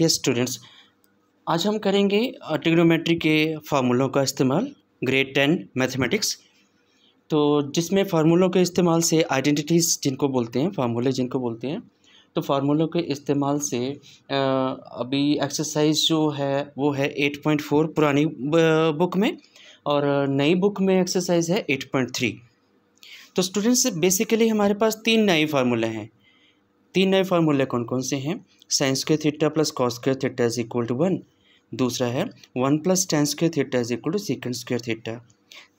ये स्टूडेंट्स आज हम करेंगे ट्रिग्नोमेट्री के फार्मूलों का इस्तेमाल ग्रेड टेन मैथमेटिक्स तो जिसमें फार्मूलों के इस्तेमाल से आइडेंटिटीज़ जिनको बोलते हैं फार्मूले जिनको बोलते हैं तो फार्मूलों के इस्तेमाल से अभी एक्सरसाइज जो है वो है एट पॉइंट फोर पुरानी बुक में और नई बुक में एक्सरसाइज है एट पॉइंट थ्री तो स्टूडेंट्स बेसिकली हमारे पास तीन नए फार्मूले हैं तीन नए फार्मूले कौन कौन से हैं sine square theta plus cos square theta is equal to one दूसरा है one plus tan square theta is equal to secant square theta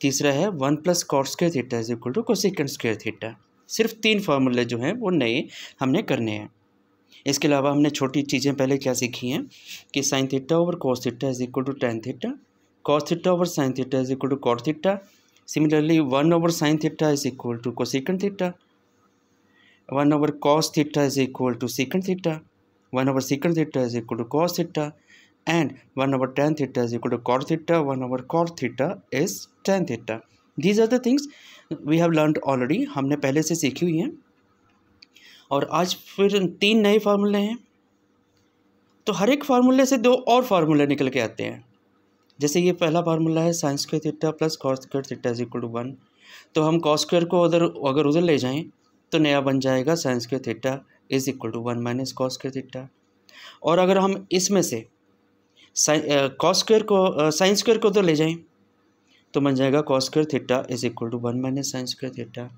तीसरा है one plus cot square theta is equal to cosecant square theta सिर्फ तीन फार्मूले जो हैं वो नए हमने करने हैं इसके अलावा हमने छोटी चीज़ें पहले क्या सीखी हैं कि sine theta over cos theta is equal to tan theta cos theta over sine theta is equal to cot theta similarly one over sine theta is equal to cosecant theta one over cos theta is equal to secant theta one over secant theta is equal to cos theta and one over tan theta is equal to cot theta one over cot theta is tan theta these are the things we have learn already हमने पहले से सीखी हुई हैं और आज फिर तीन नए फार्मूले हैं तो हर एक फार्मूले से दो और फार्मूले निकल के आते हैं जैसे ये पहला फार्मूला है sine square theta plus cos square theta is equal to one तो हम कॉस स्क्वेयर को उधर अगर उधर ले जाएं तो नया बन जाएगा sine square theta is equal to one minus cos square theta और अगर हम इसमें से कॉस स्क्वेयर को साइन स्क्वेयर को तो ले जाएं तो बन जाएगा cos square theta is equal to one minus sine square theta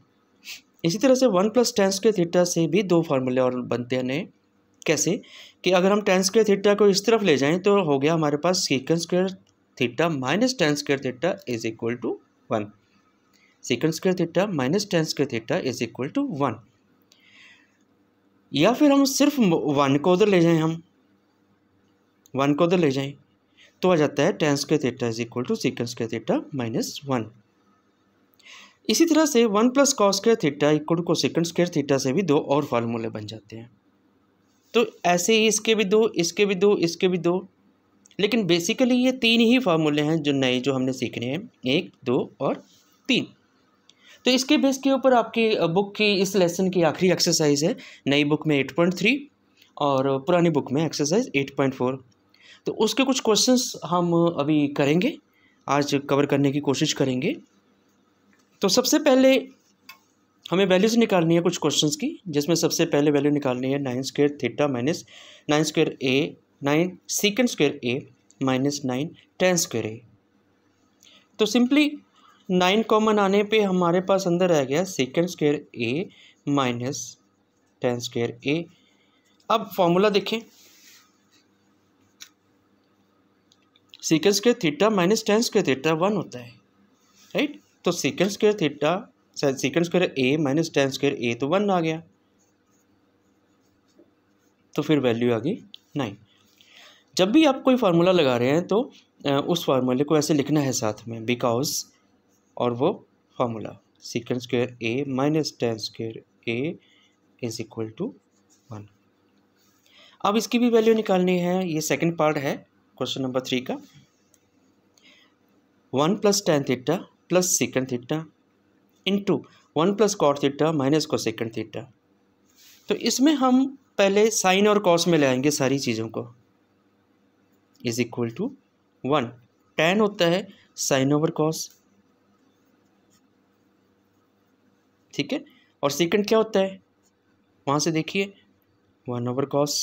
इसी तरह से one plus tan square theta से भी दो फार्मूले और बनते हैं कैसे कि अगर हम टेन स्क्र थीटा को इस तरफ ले जाएं तो हो गया हमारे पास secant square theta minus tan square theta is equal to one secant square theta minus tan square theta is equal to one या फिर हम सिर्फ वन को उधर ले जाएं हम वन को उधर ले जाएं तो आ जाता है टेंस के theta is equal to secant के थीटा माइनस वन इसी तरह से वन प्लस कॉस के theta equal to cosecant square theta से भी दो और फार्मूले बन जाते हैं तो ऐसे ही इसके भी दो इसके भी दो इसके भी दो लेकिन बेसिकली ये तीन ही फार्मूले हैं जो नए जो हमने सीखने हैं एक दो और तीन तो इसके बेस के ऊपर आपकी बुक की इस लेसन की आखिरी एक्सरसाइज है नई बुक में एट पॉइंट थ्री और पुरानी बुक में एक्सरसाइज एट पॉइंट फोर तो उसके कुछ क्वेश्चंस हम अभी करेंगे आज कवर करने की कोशिश करेंगे तो सबसे पहले हमें वैल्यूज़ निकालनी है कुछ क्वेश्चंस की जिसमें सबसे पहले वैल्यू निकालनी है nine square theta minus nine square a nine secant square a minus nine tan square ए तो सिंपली नाइन कॉमन आने पे हमारे पास अंदर रह गया secant square a minus tan square a अब फॉर्मूला देखें secant square theta minus tan square theta one होता है राइट तो secant square theta secant square a minus tan square a तो वन आ गया तो फिर वैल्यू आ गई नाइन जब भी आप कोई फार्मूला लगा रहे हैं तो उस फार्मूले को ऐसे लिखना है साथ में बिकॉज और वो formula secant square a minus tan square a is equal to one अब इसकी भी वैल्यू निकालनी है ये सेकंड पार्ट है क्वेश्चन नंबर थ्री का one plus tan theta plus secant theta into one plus cot theta minus cosecant theta तो इसमें हम पहले साइन और कॉस में लाएंगे सारी चीज़ों को is equal to one tan होता है साइन ओवर कॉस ठीक है और सेकंड क्या होता है वहाँ से देखिए one over cos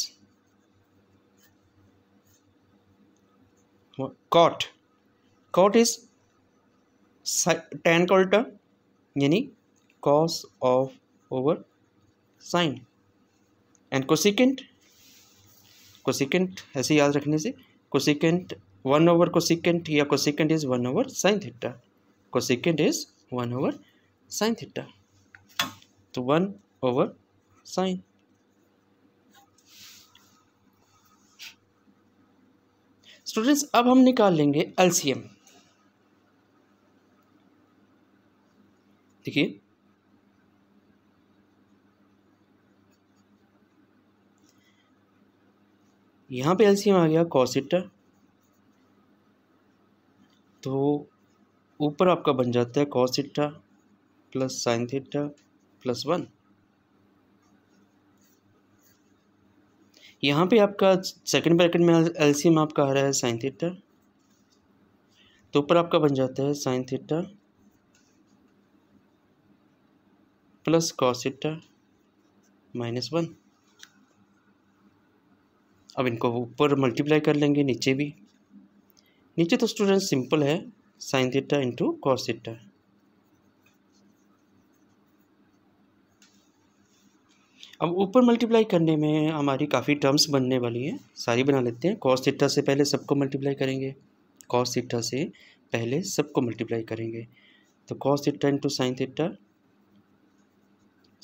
cot cot is tan का उल्टा यानी cos of over sine and cosecant cosecant ऐसे याद रखने से cosecant one over cosecant या cosecant is one over sine theta secant is one over sine theta तो one over sine students अब हम निकाल लेंगे एलसीएम देखिए यहां पे एलसीएम आ गया कॉसिटा तो ऊपर आपका बन जाता है cos theta plus sine theta plus one यहाँ पे आपका सेकंड ब्रैकेट में एलसीएम आपका आ रहा है साइन थीटर तो ऊपर आपका बन जाता है sine theta plus cos theta minus one अब इनको ऊपर मल्टीप्लाई कर लेंगे नीचे भी नीचे तो स्टूडेंट सिंपल है साइन थीटा इंटू कॉस अब ऊपर मल्टीप्लाई करने में हमारी काफ़ी टर्म्स बनने वाली हैं सारी बना लेते हैं कॉस थीटा से पहले सबको मल्टीप्लाई करेंगे कॉस थीटा से पहले सबको मल्टीप्लाई करेंगे तो cos theta into sine theta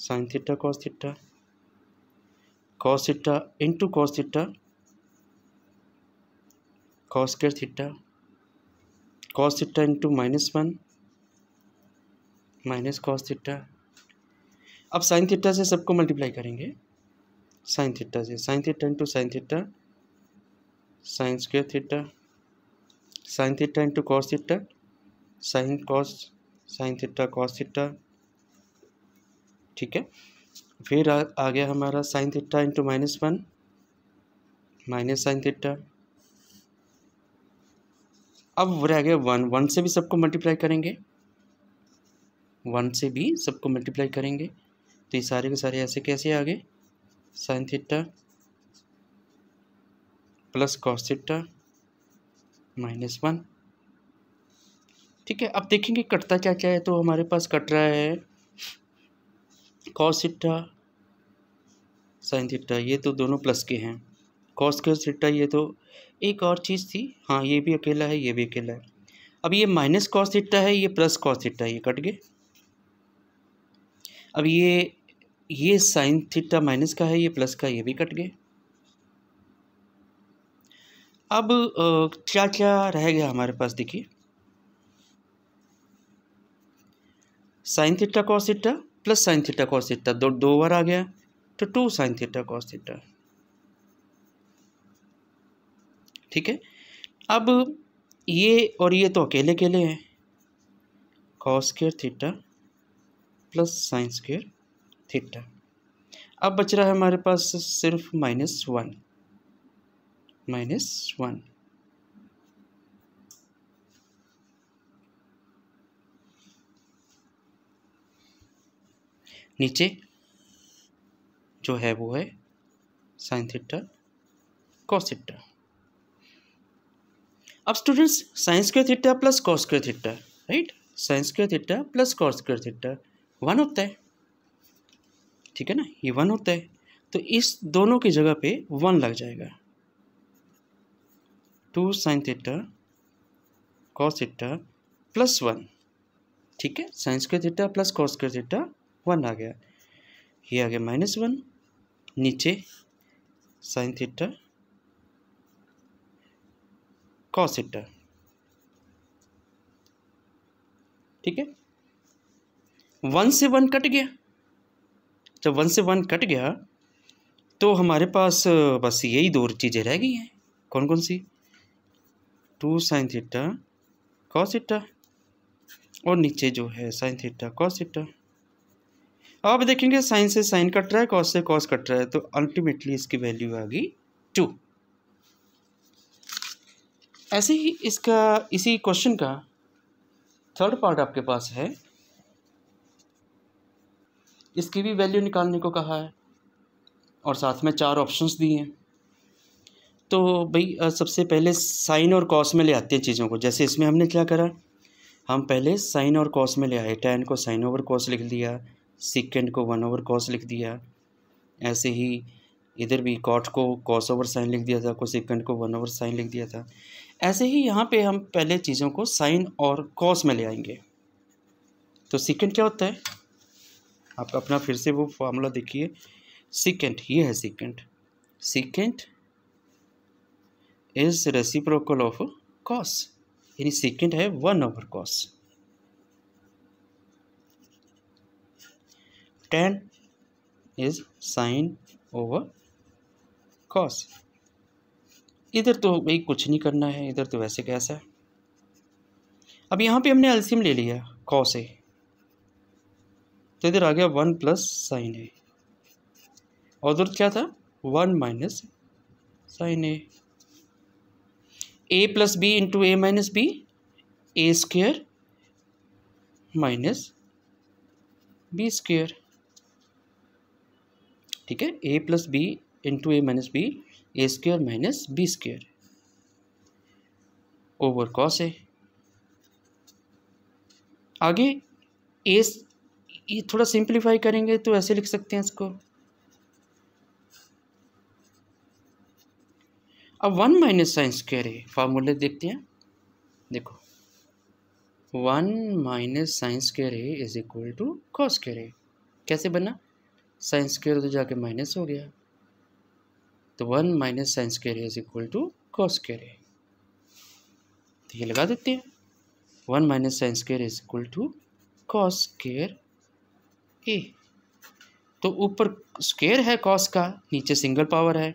sine theta cos theta cos theta into cos theta cos square theta cos theta into minus one minus cos theta अब साइन थीटा से सबको multiply करेंगे sine theta से sine theta into sine theta sine square theta sine theta into cos theta sine cos sine theta cos theta ठीक है फिर आ, आ गया हमारा sine theta into minus one minus sine theta अब रह गया वन वन से भी सबको मल्टीप्लाई करेंगे वन से भी सबको मल्टीप्लाई करेंगे तो ये सारे के सारे ऐसे कैसे आ गए sine theta plus cos theta minus one ठीक है अब देखेंगे कटता क्या क्या है तो हमारे पास कट रहा है कॉस थीटा साइन थीटा ये तो दोनों प्लस के हैं कॉस के थीटा ये तो एक और चीज़ थी हाँ ये भी अकेला है ये भी अकेला है अब ये माइनस कॉस थीटा है ये प्लस कॉस थीटा है ये कट गए अब ये ये साइन थीटा माइनस का है ये प्लस का ये भी कट गए अब क्या क्या रह गया हमारे पास देखिए sine theta cos theta plus sine theta cos theta दो दो बार आ गया तो two sine theta cos theta ठीक है अब ये और ये तो अकेले अकेले हैं cos square theta plus sine square theta अब बच रहा है हमारे पास सिर्फ माइनस वन माइनस वन नीचे जो है वो है साइन थीटा कॉस थीटा अब students sine square theta plus cos square theta right sine square theta plus cos square theta one होता है ठीक है ना ये वन होता है तो इस दोनों की जगह पे वन लग जाएगा two sine theta cos theta plus one ठीक है sine square theta plus cos square theta one आ गया ये आ गया माइनस वन नीचे साइन थीटा कॉस थीटा ठीक है वन से वन कट गया जब वन से वन कट गया तो हमारे पास बस यही दो चीज़ें रह गई हैं कौन कौन सी two sine theta cos theta और नीचे जो है साइन थीटा कॉस थीटा अब देखेंगे साइन से साइन कट रहा है कॉस से कॉस कट रहा है तो अल्टीमेटली इसकी वैल्यू आ गई टू ऐसे ही इसका इसी क्वेश्चन का थर्ड पार्ट आपके पास है इसकी भी वैल्यू निकालने को कहा है और साथ में चार ऑप्शंस दिए हैं तो भाई सबसे पहले साइन और कॉस में ले आते हैं चीज़ों को जैसे इसमें हमने क्या करा हम पहले साइन और कॉस में ले आए टेन को साइन ओवर कॉस लिख दिया सिकेंड को वन ओवर कॉस लिख दिया ऐसे ही इधर भी कॉट को कॉस ओवर साइन लिख दिया था को सेकंड को वन ओवर साइन लिख दिया था ऐसे ही यहाँ पे हम पहले चीज़ों को साइन और कॉस में ले आएंगे तो सेकंड क्या होता है आप अपना फिर से वो फार्मूला देखिए सिकेंट ये है secant secant is reciprocal of cos यानी सिकेंट है one over cos tan is sine over cos इधर तो भाई कुछ नहीं करना है इधर तो वैसे कैसा है अब यहाँ पे हमने एल्सियम ले लिया कॉस है तो इधर आ गया वन प्लस साइन ए और उधर क्या था one minus sine a a plus B into A minus B a square minus B square ठीक है ए plus B into A minus B a square minus B square over cos है आगे ए ये थोड़ा सिंप्लीफाई करेंगे तो ऐसे लिख सकते हैं इसको अब वन माइनस साइन स्क्वेयर है फार्मूले देखते हैं देखो वन माइनस साइन स्क्वेयर है is equal to cos square है कैसे बना साइन स्क्वेयर तो जाके माइनस हो गया तो one minus sine square is equal to cos square है तो ये लगा देते हैं one minus sine square is equal to cos square a तो ऊपर स्क्वेयर है कॉस का नीचे सिंगल पावर है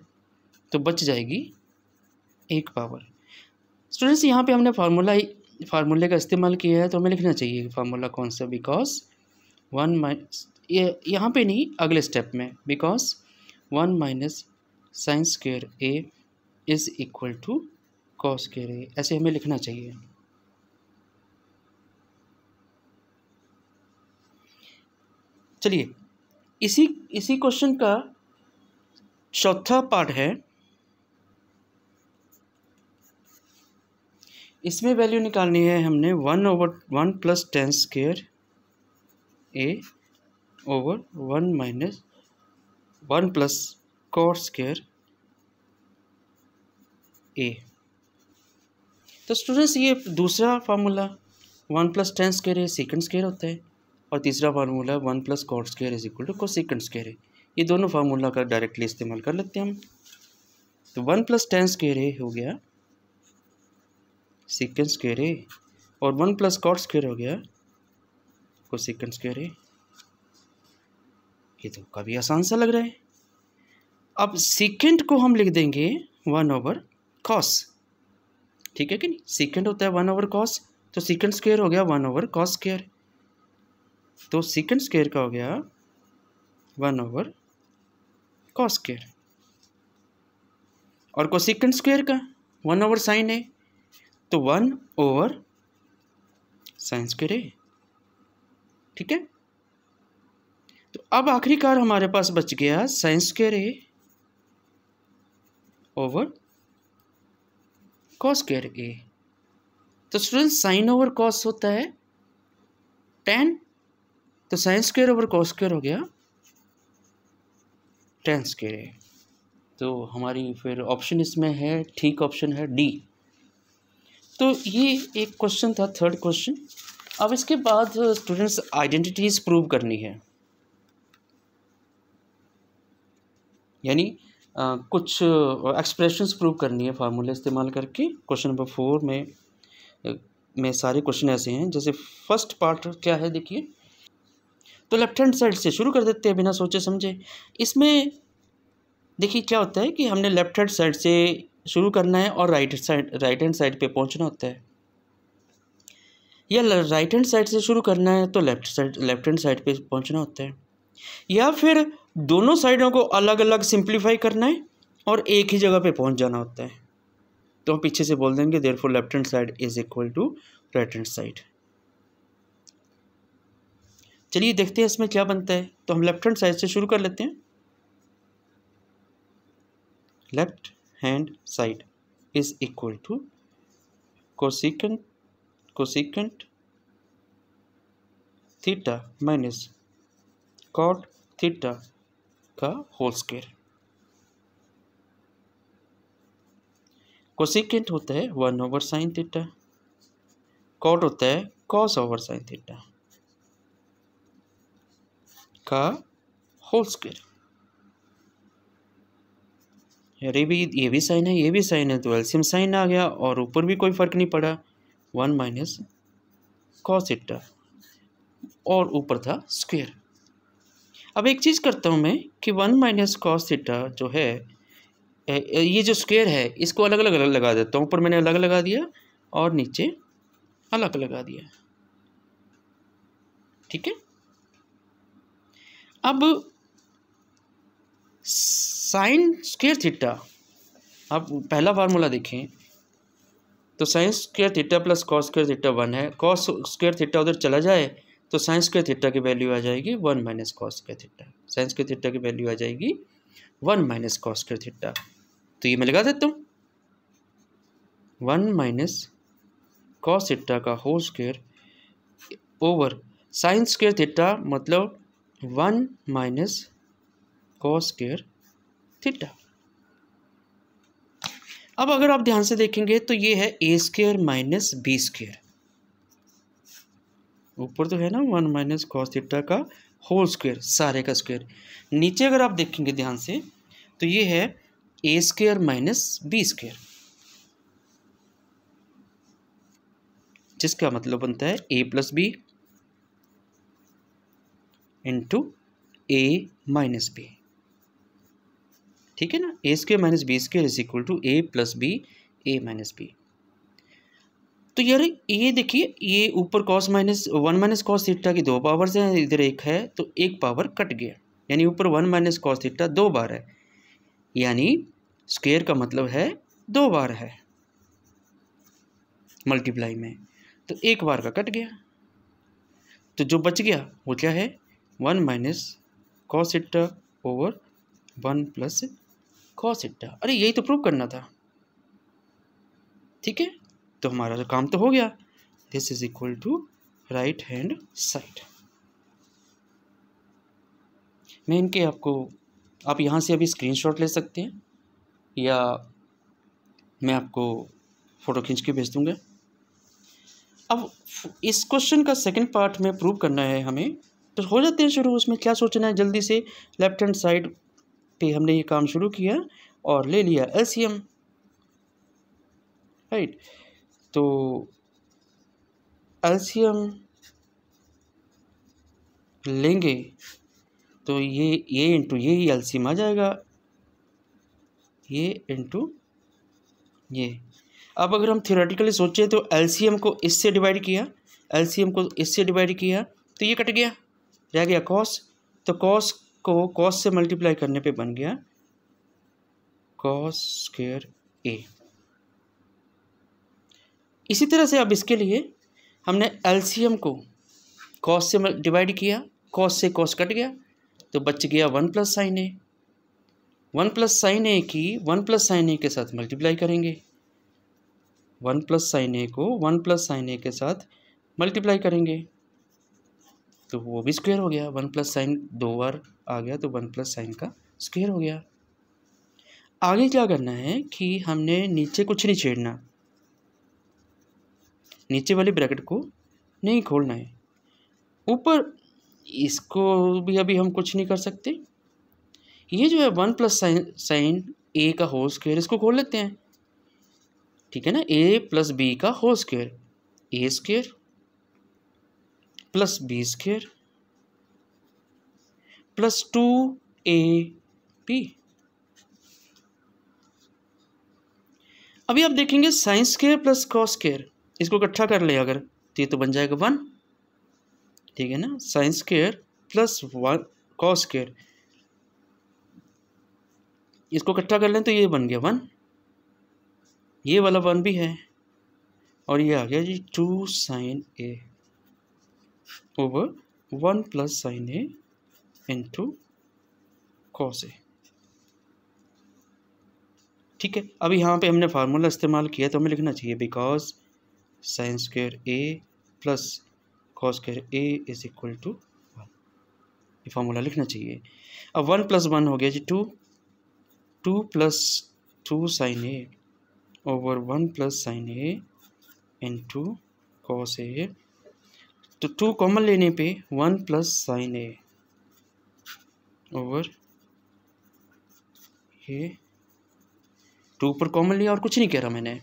तो बच जाएगी एक पावर स्टूडेंट्स यहाँ पे हमने फार्मूला फार्मूले का इस्तेमाल किया है तो हमें लिखना चाहिए फार्मूला कौन सा बिकॉज वन माइनस ये यहाँ पे नहीं अगले स्टेप में because one minus sine square a is equal to cos square a ऐसे हमें लिखना चाहिए चलिए इसी इसी क्वेश्चन का चौथा पार्ट है इसमें वैल्यू निकालनी है हमने one over one plus tan square a over one minus one plus cot square a तो स्टूडेंट्स ये दूसरा formula one plus tan square a secant square होता है और तीसरा फार्मूला है one plus cot square is equal to cosecant square है ये दोनों फार्मूला का डायरेक्टली इस्तेमाल कर लेते हैं हम तो one plus tan square a हो गया सिकेंड स्केयर ए और वन प्लस कॉट स्केयर हो गया को कोसिकेंड स्केयर ए ये तो काफ़ी आसान सा लग रहा है अब सिकेंड को हम लिख देंगे वन ओवर कॉस ठीक है कि नहीं सिकेंड होता है वन ओवर कॉस तो सिकेंड स्केयर हो गया वन ओवर कॉस स्केयर तो सिकेंड स्केयर का हो गया वन ओवर कॉस स्केयर और सिकेंड स्क्वेयर का वन ओवर साइन है तो वन ओवर साइन स्क्वेयर है ठीक है तो अब आखिरकार हमारे पास बच गया साइन स्क्वेयर है ओवर कॉस स्क्वेयर ए तो स्टूडेंट साइन ओवर कॉस होता है टेन तो sine square over cos square हो गया टेन स्क्र तो हमारी फिर ऑप्शन इसमें है ठीक ऑप्शन है डी तो ये एक क्वेश्चन था थर्ड क्वेश्चन अब इसके बाद स्टूडेंट्स आइडेंटिटीज प्रूव करनी है यानी कुछ एक्सप्रेशंस प्रूव करनी है फार्मूला इस्तेमाल करके क्वेश्चन नंबर फोर में में सारे क्वेश्चन ऐसे हैं जैसे फर्स्ट पार्ट क्या है देखिए तो लेफ्ट हैंड साइड से शुरू कर देते हैं बिना सोचे समझे इसमें देखिए क्या होता है कि हमने लेफ्ट हैंड साइड से शुरू करना है और right side right hand side पे पहुंचना होता है या राइट हैंड साइड से शुरू करना है तो left side left hand side पे पहुंचना होता है या फिर दोनों साइडों को अलग अलग सिंप्लीफाई करना है और एक ही जगह पे पहुंच जाना होता है तो हम पीछे से बोल देंगे therefore left hand side is equal to right hand side चलिए देखते हैं इसमें क्या बनता है तो हम लेफ्ट हैंड साइड से शुरू कर लेते हैं left hand side is equal to cosecant cosecant theta minus cot theta का होल स्केयर कोसिकेंट होता है one over sine theta cot होता है कॉस ओवर साइन थीटा का होल स्क्वेयर अरे भी ये भी साइन है ये भी साइन है तो एल्सियम साइन आ गया और ऊपर भी कोई फर्क नहीं पड़ा वन माइनस कॉस इट्टा और ऊपर था स्क्वेयर अब एक चीज़ करता हूँ मैं कि वन माइनस कॉस जो है ये जो स्क्वेयर है इसको अलग अलग अलग लगा देता हूँ ऊपर मैंने अलग लगा दिया और नीचे अलग लगा दिया ठीक है अब साइन स्केयर थीटा आप पहला फार्मूला देखें तो sine square theta plus cos square theta one है कॉस स्क्वेयर थीटा उधर चला जाए तो साइंस स्केयर थीटा की वैल्यू आ जाएगी वन माइनस कॉस के थीटा साइंस के थीटा की वैल्यू आ जाएगी वन माइनस कॉस के थीटा तो ये मैं लगा देता हूँ वन माइनस कॉस थीटा का whole square over sine square theta मतलब one minus cos square theta अब अगर आप ध्यान से देखेंगे तो ये है A square minus B square ऊपर तो है ना वन माइनस कॉस थीटा का होल स्क्वायर सारे का स्क्वायर नीचे अगर आप देखेंगे ध्यान से तो ये है A square minus B square जिसका मतलब बनता है ए प्लस बी इंटू ए माइनस बी ठीक है ना A square minus B square is equal to A plus B A minus B तो यार ये देखिए ये ऊपर cos minus one minus cos theta की दो पावर्स हैं इधर एक है तो एक पावर कट गया यानी ऊपर वन माइनस कॉस थीटा दो बार है यानी स्क्वेयर का मतलब है दो बार है मल्टीप्लाई में तो एक बार का कट गया तो जो बच गया वो क्या है one minus cos theta over one plus cos theta अरे यही तो प्रूव करना था ठीक है तो हमारा तो काम तो हो गया this is equal to right hand side मैं इनके आपको आप यहाँ से अभी स्क्रीनशॉट ले सकते हैं या मैं आपको फ़ोटो खींच के भेज दूँगा अब इस क्वेश्चन का सेकंड पार्ट में प्रूव करना है हमें तो हो जाते हैं शुरू उसमें क्या सोचना है जल्दी से लेफ्ट हैंड साइड पे हमने ये काम शुरू किया और ले लिया एम राइट तो एम लेंगे तो ये ये इंटू ये ही एम आ जाएगा ये इंटू ये अब अगर हम थियोरेटिकली सोचें तो एम को इससे डिवाइड किया एम को इससे डिवाइड किया तो ये कट गया रह गया कॉस तो कॉस को कॉस से मल्टीप्लाई करने पे बन गया कॉस स्क्र ए इसी तरह से अब इसके लिए हमने एलसीएम को कॉस से डिवाइड किया कॉस से कॉस कट गया तो बच गया one plus sine A one plus sine A की वन प्लस साइन ए के साथ मल्टीप्लाई करेंगे वन प्लस साइन ए को वन प्लस साइन ए के साथ मल्टीप्लाई करेंगे तो वो भी स्क्वेयर हो गया वन प्लस साइन दो बार आ गया तो वन प्लस साइन का स्क्वेयर हो गया आगे क्या करना है कि हमने नीचे कुछ नहीं छेड़ना नीचे वाले ब्रैकेट को नहीं खोलना है ऊपर इसको भी अभी हम कुछ नहीं कर सकते ये जो है one plus sine sine A का होल स्क्वेयर इसको खोल लेते हैं ठीक है ना ए प्लस बी का whole square A square plus B square plus two A P अभी आप देखेंगे sine square plus cos square इसको इकट्ठा कर ले अगर तो ये तो बन जाएगा वन ठीक है ना sine square plus one cos square इसको इकट्ठा कर लें तो ये बन गया वन ये वाला वन भी है और ये आ गया जी two sine A over 1 plus sine A into cos A. ठीक है अब यहाँ पे हमने फार्मूला इस्तेमाल किया तो हमें लिखना चाहिए because sine square A plus cos square A is equal to one ये फार्मूला लिखना चाहिए अब वन प्लस वन हो गया जी two two plus two sine A over one plus sine A into cos A तो two common लेने पे one plus sine A over A two ऊपर कॉमन लिया और कुछ नहीं कह रहा मैंने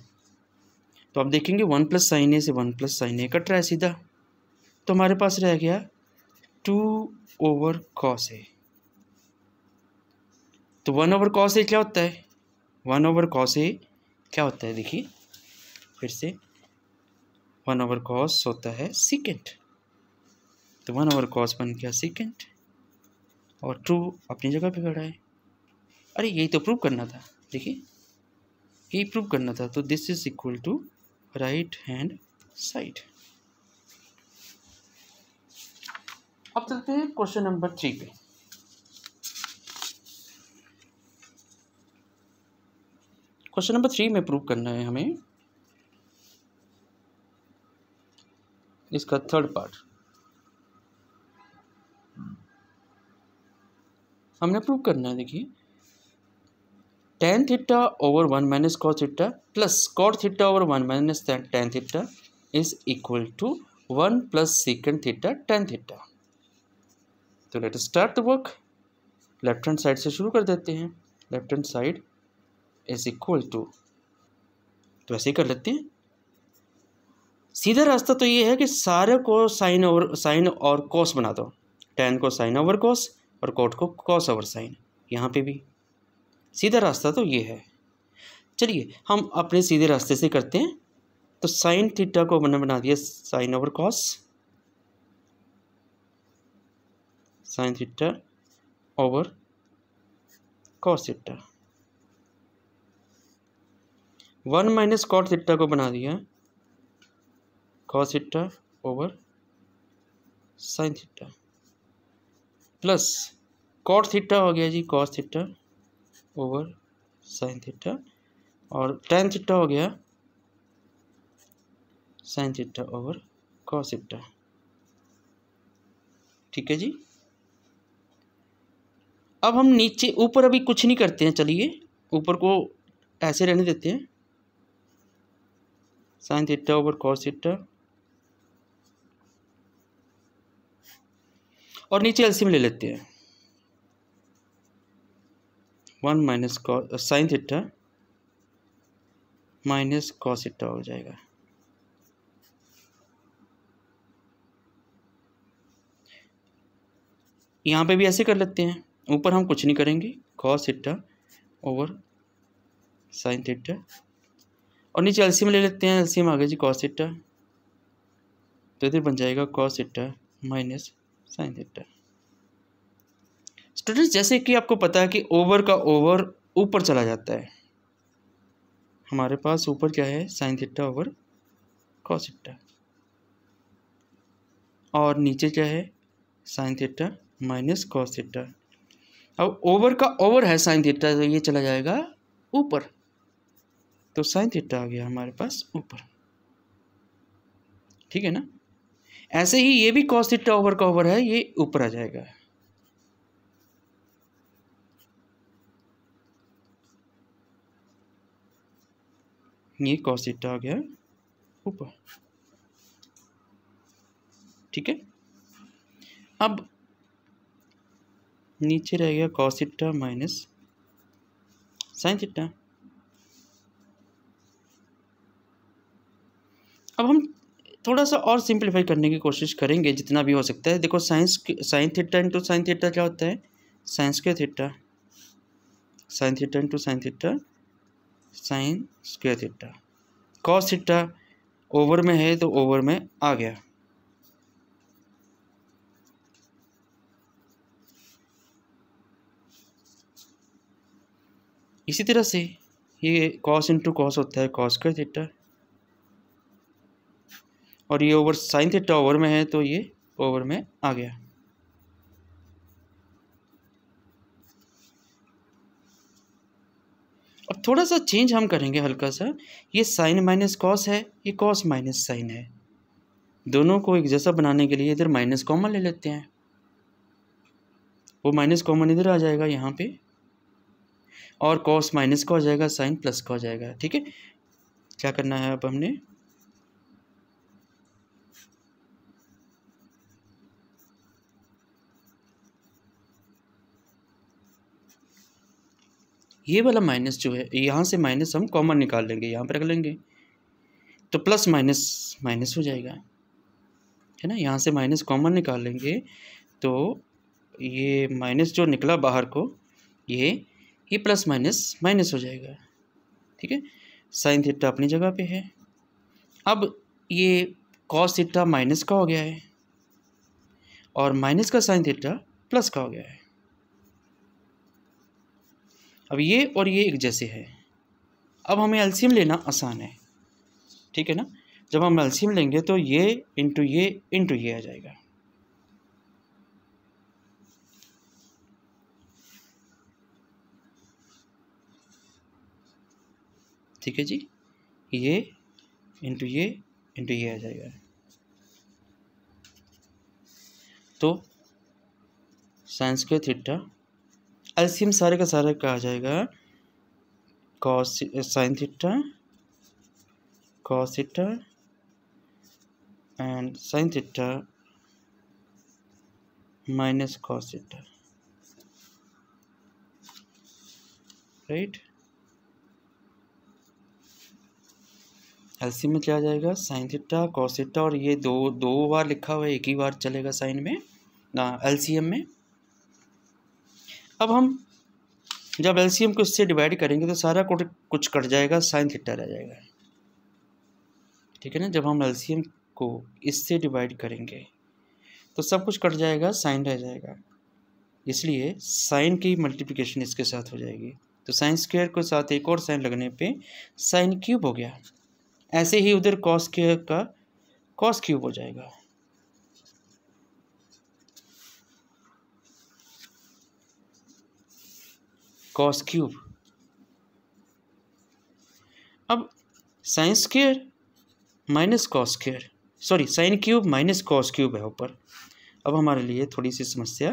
तो आप देखेंगे वन प्लस साइन ए से one plus sine A cut रहा है सीधा तो हमारे पास रह गया टू ओवर कॉस ए तो वन ओवर कॉस ए क्या होता है वन ओवर कॉस ए क्या होता है देखिए फिर से वन ओवर कॉस होता है सिकेंड तो वन ओवर कॉस बन गया सिकेंड और ट्रू अपनी जगह पे खड़ा है अरे यही तो प्रूव करना था देखिए यही प्रूव करना था तो this is equal to right hand side अब चलते हैं क्वेश्चन नंबर थ्री पे क्वेश्चन नंबर थ्री में प्रूव करना है हमें इसका थर्ड पार्ट हमने प्रूव करना है देखिए tan theta over one minus cot theta plus cot theta over one minus tan theta is equal to one plus secant theta tan theta तो let start the work left hand side से शुरू कर देते हैं left hand side is equal to तो ऐसे ही कर लेते हैं सीधा रास्ता तो ये है कि सारे को साइन ओवर साइन और कॉस बना दो टेन को साइन ओवर कॉस और कोट को कॉस ओवर साइन यहाँ पे भी सीधा रास्ता तो ये है चलिए हम अपने सीधे रास्ते से करते हैं तो साइन थीटा को मैंने बना दिया sine over cos sine theta over cos theta one minus cot theta को बना दिया cos theta over sine theta plus cot theta हो गया जी cos theta over sine theta और टेन थीटा हो गया sine theta over cos theta ठीक है जी अब हम नीचे ऊपर अभी कुछ नहीं करते हैं चलिए ऊपर को ऐसे रहने देते हैं sine theta over cos theta और नीचे एलसीएम ले लेते हैं one minus cos sine theta minus cos theta हो जाएगा यहाँ पे भी ऐसे कर लेते हैं ऊपर हम कुछ नहीं करेंगे cos theta over sine theta और नीचे एलसीएम ले लेते हैं एलसीएम आ गया जी कॉस इट्टा तो इधर बन जाएगा cos theta minus sine theta students जैसे कि आपको पता है कि ओवर का ओवर ऊपर चला जाता है हमारे पास ऊपर क्या है sine theta over cos theta और नीचे क्या है sine theta minus cos theta अब ओवर का ओवर है साइन थीटा तो ये चला जाएगा ऊपर तो साइन थीटा आ गया हमारे पास ऊपर ठीक है ना ऐसे ही ये भी कॉस ओवर का ओवर है ये ऊपर आ जाएगा ये कॉस आ गया ऊपर ठीक है अब नीचे रह गया कॉस माइनस साइन थीटा अब हम थोड़ा सा और सिंप्लीफाई करने की कोशिश करेंगे जितना भी हो सकता है देखो sine sine theta into sine theta क्या होता है साइंस के theta sine theta into sine theta sine square theta cos theta over में है तो ओवर में आ गया इसी तरह से ये कॉस इंटू कॉस होता है कॉस स्क्वायर थीटा और ये ओवर साइन थीटा ओवर में है तो ये ओवर में आ गया अब थोड़ा सा चेंज हम करेंगे हल्का सा ये साइन माइनस कॉस है ये कॉस माइनस साइन है दोनों को एक जैसा बनाने के लिए इधर माइनस कॉमन ले लेते हैं वो माइनस कॉमन इधर आ जाएगा यहाँ पे और कॉस माइनस का हो जाएगा साइन प्लस का हो जाएगा ठीक है क्या करना है अब हमने ये वाला माइनस जो है यहाँ से माइनस हम कॉमन निकाल लेंगे यहाँ पर रख लेंगे तो प्लस माइनस माइनस हो जाएगा है ना यहाँ से माइनस कॉमन निकाल लेंगे तो ये माइनस जो निकला बाहर को ये ये प्लस माइनस माइनस हो जाएगा ठीक है साइन थीटा अपनी जगह पे है अब ये कॉस थीटा माइनस का हो गया है और माइनस का साइन थीटा प्लस का हो गया है अब ये और ये एक जैसे है अब हमें एल्सीम लेना आसान है ठीक है ना जब हम एल्सीम लेंगे तो ये इंटू ये इंटू ये आ जाएगा ठीक है जी ये इंटू ये इंटू ये आ जाएगा तो साइंस के थीटा एल्सियम सारे का सारा का आ जाएगा cos sine theta cos theta and sine theta minus cos theta right LCM में क्या आ जाएगा साइन थीटा कॉस थीटा और ये दो दो बार लिखा हुआ है एक ही बार चलेगा साइन में ना एलसीएम में अब हम जब एलसीएम को इससे डिवाइड करेंगे तो सारा कुछ कट जाएगा साइन थीटा रह जाएगा ठीक है ना जब हम एलसीएम को इससे डिवाइड करेंगे तो सब कुछ कट जाएगा साइन रह जाएगा इसलिए साइन की मल्टीप्लिकेशन इसके साथ हो जाएगी तो साइन स्क्वेयर के साथ एक और साइन लगने पे साइन क्यूब हो गया ऐसे ही उधर कॉस स्क्वेयर का कॉस क्यूब हो जाएगा कॉस क्यूब अब sine square minus cos square sorry sine cube minus cos cube है ऊपर अब हमारे लिए थोड़ी सी समस्या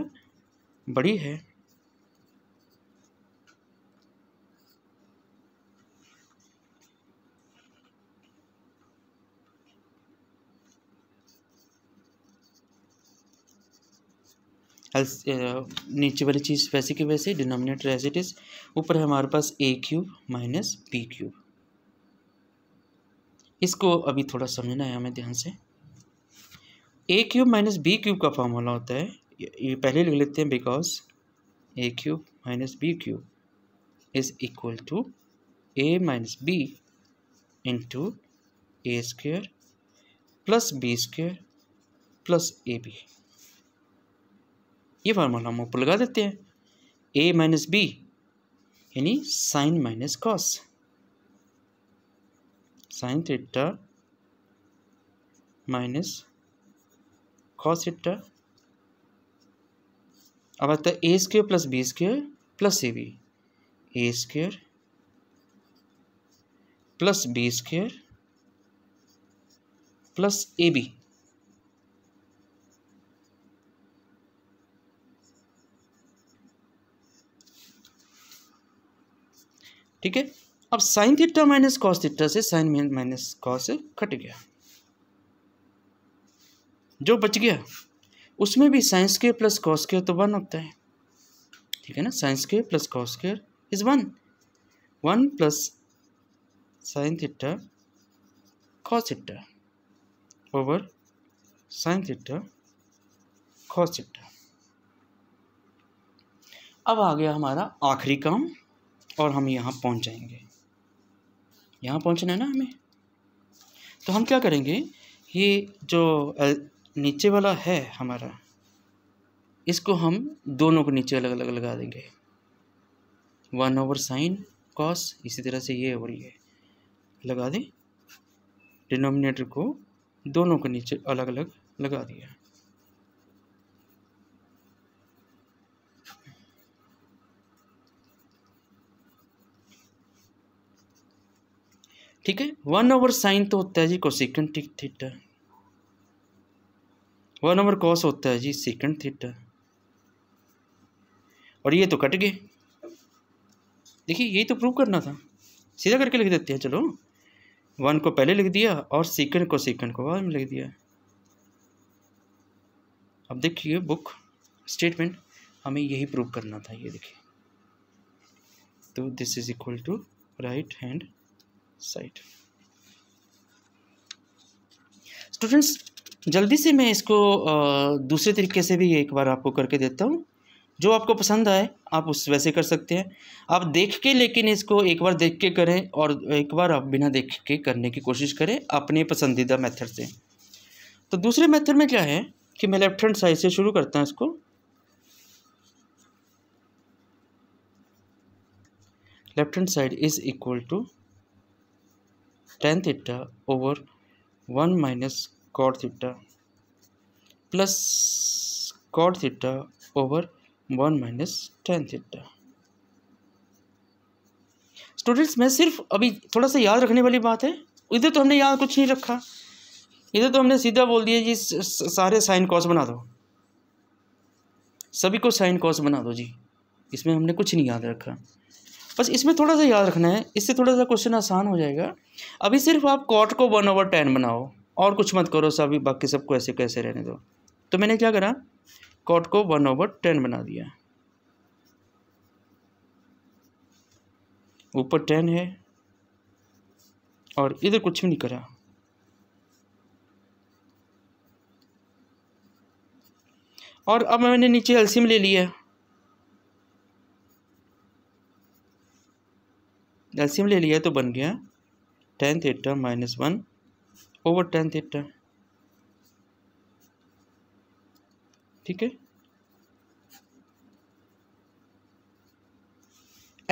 बड़ी है एल्स uh, नीचे वाली चीज़ वैसे की वैसे डिनोमिनेटर एज इट इज़ ऊपर हमारे पास A cube minus B cube इसको अभी थोड़ा समझना है हमें ध्यान से A cube minus B cube का फॉर्मूला होता है ये पहले लिख लेते हैं because A cube minus B cube is equal to A minus B into A square plus B square plus A B ये फार्मूला हम ऊपर लगा देते हैं ए माइनस बी यानी sine minus cos sine theta minus cos theta अब आता है A square plus B square plus A B A square plus B square plus A B ठीक है अब sine theta minus cos theta से sine minus cos cut गया जो बच गया उसमें भी साइंस के प्लस कॉस स्केयर तो वन होता है ठीक है ना साइंस के plus cos square is one one plus sine theta cos theta over sine theta cos theta अब आ गया हमारा आखिरी काम और हम यहाँ पहुँच जाएंगे यहाँ पहुँचना है ना हमें तो हम क्या करेंगे ये जो नीचे वाला है हमारा इसको हम दोनों को नीचे अलग अलग लगा देंगे वन ओवर साइन कॉस इसी तरह से ये और ये लगा दें डिनोमिनेटर को दोनों को नीचे अलग अलग लगा दिया ठीक है वन ओवर साइन तो होता है जी cosecant theta one over cos होता है जी सेकंड थीटा और ये तो कट गए देखिए यही तो प्रूव करना था सीधा करके लिख देते हैं चलो वन को पहले लिख दिया और सेकंड को सेकंड को बाद में लिख दिया अब देखिए बुक स्टेटमेंट हमें यही प्रूव करना था ये देखिए तो this is equal to right hand side students जल्दी से मैं इसको दूसरे तरीके से भी एक बार आपको करके देता हूँ जो आपको पसंद आए आप उस वैसे कर सकते हैं आप देख के लेकिन इसको एक बार देख के करें और एक बार आप बिना देख के करने की कोशिश करें अपने पसंदीदा मेथड से तो दूसरे मेथड में क्या है कि मैं लेफ्ट हैंड साइड से शुरू करता हूँ इसको left hand side is equal to tan theta over 1 minus cot theta plus cot theta over 1 minus tan theta students मैं सिर्फ अभी थोड़ा सा याद रखने वाली बात है इधर तो हमने याद कुछ नहीं रखा इधर तो हमने सीधा बोल दिया जी सारे साइन कॉस बना दो सभी को साइन कॉस बना दो जी इसमें हमने कुछ नहीं याद रखा बस इसमें थोड़ा सा याद रखना है इससे थोड़ा सा क्वेश्चन आसान हो जाएगा अभी सिर्फ आप कॉट को वन ओवर टेन बनाओ और कुछ मत करो सब बाकी सबको ऐसे कैसे रहने दो तो मैंने क्या करा कॉट को वन ओवर टेन बना दिया ऊपर टेन है और इधर कुछ भी नहीं करा और अब मैंने नीचे एलसीएम ले लिया एल्सियम ले लिया तो बन गया tan theta minus one over tan theta ठीक है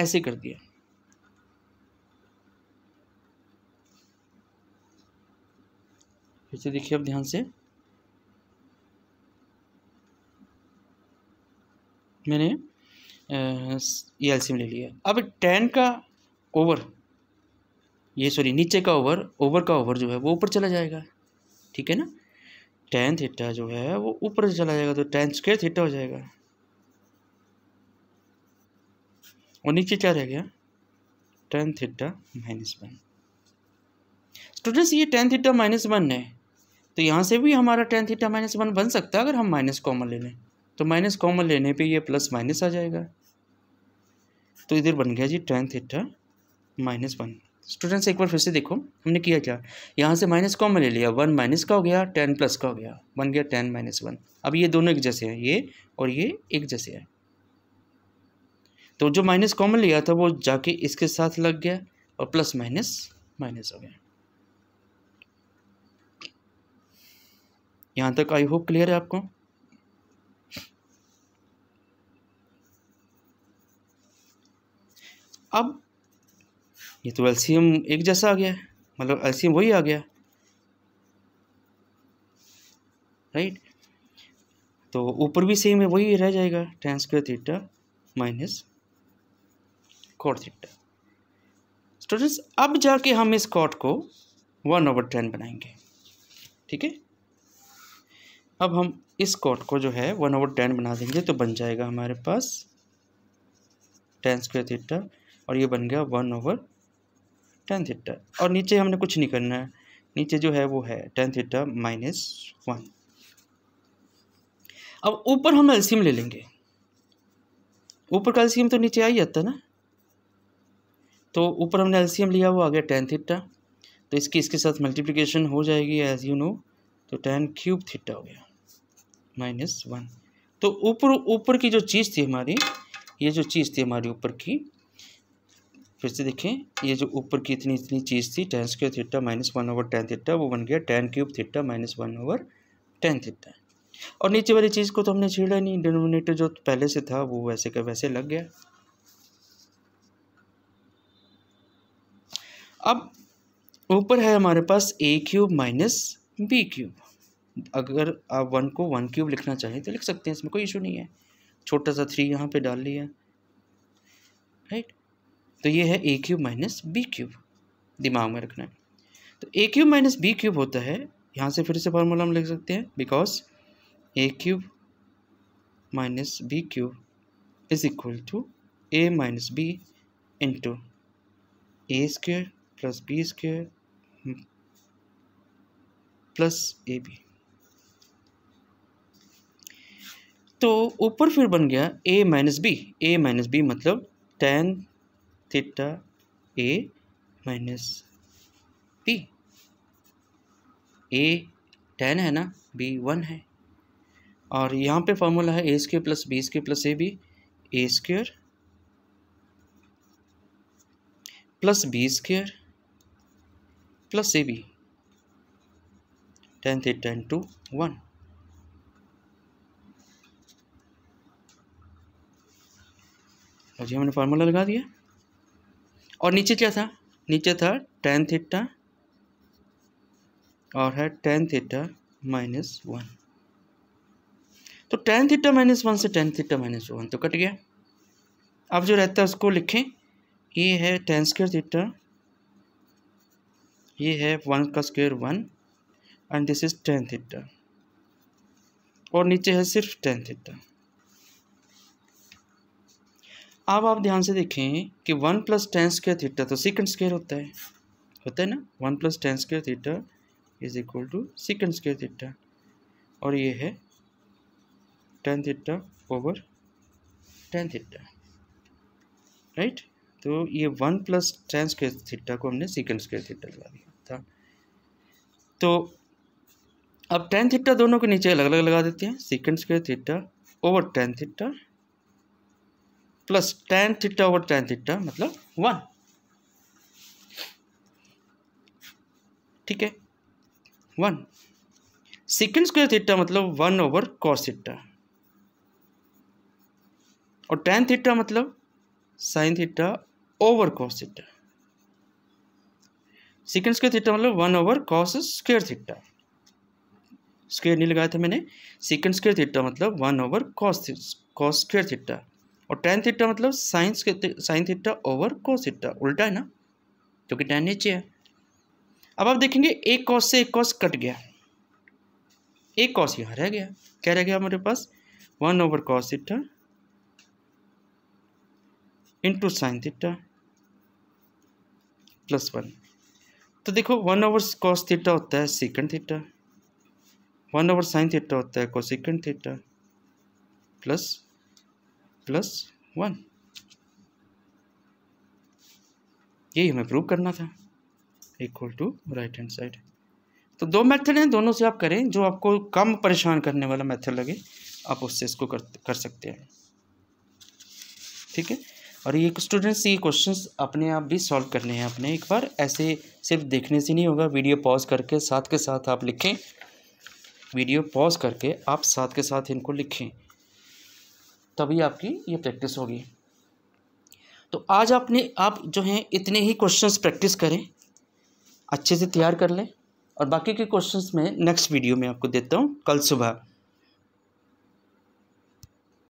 ऐसे कर दिया फिर से देखिए आप ध्यान से मैंने ये एल्सीम ले लिया अब टेन का ओवर ये सॉरी नीचे का ओवर ओवर का ओवर जो है वो ऊपर चला जाएगा ठीक है ना टेन थीटा जो है वो ऊपर चला जाएगा तो टेन स्क्वेयर थीटा हो जाएगा और नीचे क्या रह गया tan theta minus one students ये टेन थीटा माइनस वन है तो यहाँ से भी हमारा टेन थीटा माइनस वन बन सकता है अगर हम माइनस कॉमन ले लें तो माइनस कॉमन लेने पे ये प्लस माइनस आ जाएगा तो इधर बन गया जी tan theta minus one students एक बार फिर से देखो हमने किया क्या यहाँ से माइनस कॉमन ले लिया वन माइनस का हो गया टेन प्लस का हो गया बन गया टेन माइनस वन अब ये दोनों एक जैसे हैं ये और ये एक जैसे हैं तो जो माइनस कॉमन लिया था वो जाके इसके साथ लग गया और प्लस माइनस माइनस हो गया यहाँ तक आई होप क्लियर है आपको अब ये तो एल्सीयम एक जैसा आ गया है मतलब एल्सीयम वही आ गया राइट तो ऊपर भी सेम है वही रह जाएगा tan square theta minus cot theta students अब जाके हम इस कॉट को वन ओवर टेन बनाएंगे ठीक है अब हम इस कॉट को जो है वन ओवर टेन बना देंगे तो बन जाएगा हमारे पास टेन स्क्वेयर थीटा और ये बन गया वन ओवर टेन थीटा और नीचे हमने कुछ नहीं करना है नीचे जो है वो है टेन थीटा माइनस वन अब ऊपर हम एल्सियम ले लेंगे ऊपर का एल्सियम तो नीचे आ ही जाता ना तो ऊपर हमने एल्सियम लिया वो आ गया टेन थीटा तो इसकी इसके साथ मल्टीप्लिकेशन हो जाएगी एज यू नो तो टेन क्यूब थीटा हो गया माइनस वन तो ऊपर ऊपर की जो चीज़ थी हमारी ये जो चीज़ थी हमारी ऊपर की फिर से देखिए ये जो ऊपर की इतनी इतनी चीज़ थी tan square theta minus one over tan theta वो बन गया tan cube theta minus one over tan theta और नीचे वाली चीज़ को तो हमने छेड़ा नहीं डिनोमिनेटर जो पहले से था वो वैसे का वैसे लग गया अब ऊपर है हमारे पास A cube minus B cube अगर आप वन को वन क्यूब लिखना चाहें तो लिख सकते हैं इसमें कोई इशू नहीं है छोटा सा थ्री यहाँ पे डाल लिया राइट तो ये है A cube minus B cube दिमाग में रखना है तो A cube minus B cube होता है यहाँ से फिर से फार्मूला हम लिख सकते हैं because A cube minus B cube is equal to A minus B into A square plus B square plus A B तो ऊपर फिर बन गया A minus B A minus B मतलब tan theta a minus b A tan है ना B one है और यहाँ पे फॉर्मूला है A square plus B square plus A B A square plus B square plus A B tan tan two one और जी हमने फार्मूला लगा दिया और नीचे क्या था नीचे था टेन थीटा और है टेन थीटा माइनस वन तो टेन थीटा माइनस वन से टेन थीटा माइनस वन तो कट गया अब जो रहता है उसको लिखें ये है टेन स्क्र थीटा ये है वन का square one and this is tan theta और नीचे है सिर्फ टेन थीटा अब आप ध्यान से देखें कि one plus tan square theta तो सिकेंड स्क्वेयर होता है होता है ना one plus tan square theta is equal to secant square theta और ये है tan theta over tan theta right तो ये one plus tan square theta को हमने सिकंड स्क्वेयर थीटा लगा दिया था तो अब टेन थीटा दोनों के नीचे अलग अलग लगा देते हैं secant square theta over tan theta plus tan theta over tan theta मतलब वन ठीक है वन सिकेंड स्क्वायर थीटा मतलब वन ओवर कॉस थीटा और टेन थीटा मतलब sine theta over cos theta secant square theta मतलब one over cos square theta square नहीं लगाया था मैंने सिकेंड स्क्वायर थीटा मतलब one over cos cos square theta और टेन थीटा मतलब साइंस के sine theta over cos theta उल्टा है ना क्योंकि तो टेन नीचे है अब आप देखेंगे एक कॉस से एक कॉस कट गया एक कॉस यहाँ रह गया क्या रह गया हमारे पास one over cos into sine theta plus one तो देखो वन ओवर कॉस थीटा होता है secant theta one over sine theta होता है cosecant theta plus plus one यही हमें प्रूव करना था equal to right hand side तो दो मेथड हैं दोनों से आप करें जो आपको कम परेशान करने वाला मेथड लगे आप उससे इसको कर कर सकते हैं ठीक है और ये स्टूडेंट्स ये क्वेश्चंस अपने आप भी सॉल्व करने हैं अपने एक बार ऐसे सिर्फ देखने से नहीं होगा वीडियो पॉज करके साथ के साथ आप लिखें वीडियो पॉज करके आप साथ के साथ इनको लिखें तभी आपकी ये प्रैक्टिस होगी तो आज आपने आप जो हैं इतने ही क्वेश्चंस प्रैक्टिस करें अच्छे से तैयार कर लें और बाकी के क्वेश्चंस मैं नेक्स्ट वीडियो में आपको देता हूँ कल सुबह